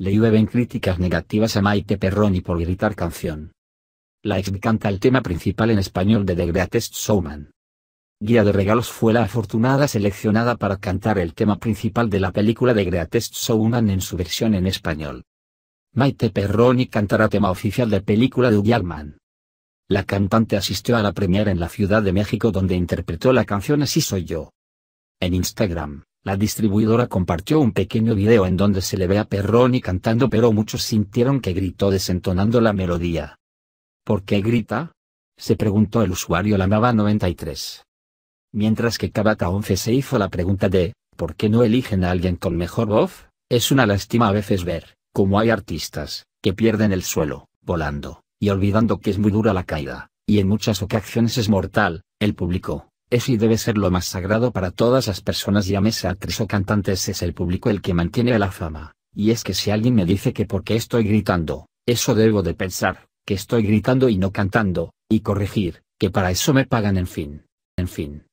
le llueven críticas negativas a Maite Perroni por gritar canción. La ex canta el tema principal en español de The Greatest Showman. Guía de Regalos fue la afortunada seleccionada para cantar el tema principal de la película de Greatest Showman en su versión en español. Maite Perroni cantará tema oficial de película de Ugyalman. La cantante asistió a la premiere en la Ciudad de México donde interpretó la canción Así soy yo. En Instagram. La distribuidora compartió un pequeño video en donde se le ve a Perroni cantando pero muchos sintieron que gritó desentonando la melodía. ¿Por qué grita? se preguntó el usuario Lamava93. Mientras que Cabata 11 se hizo la pregunta de, ¿por qué no eligen a alguien con mejor voz? Es una lástima a veces ver, como hay artistas, que pierden el suelo, volando, y olvidando que es muy dura la caída, y en muchas ocasiones es mortal, el público es y debe ser lo más sagrado para todas las personas y a mesa actriz o cantantes es el público el que mantiene la fama, y es que si alguien me dice que porque estoy gritando, eso debo de pensar, que estoy gritando y no cantando, y corregir, que para eso me pagan en fin, en fin.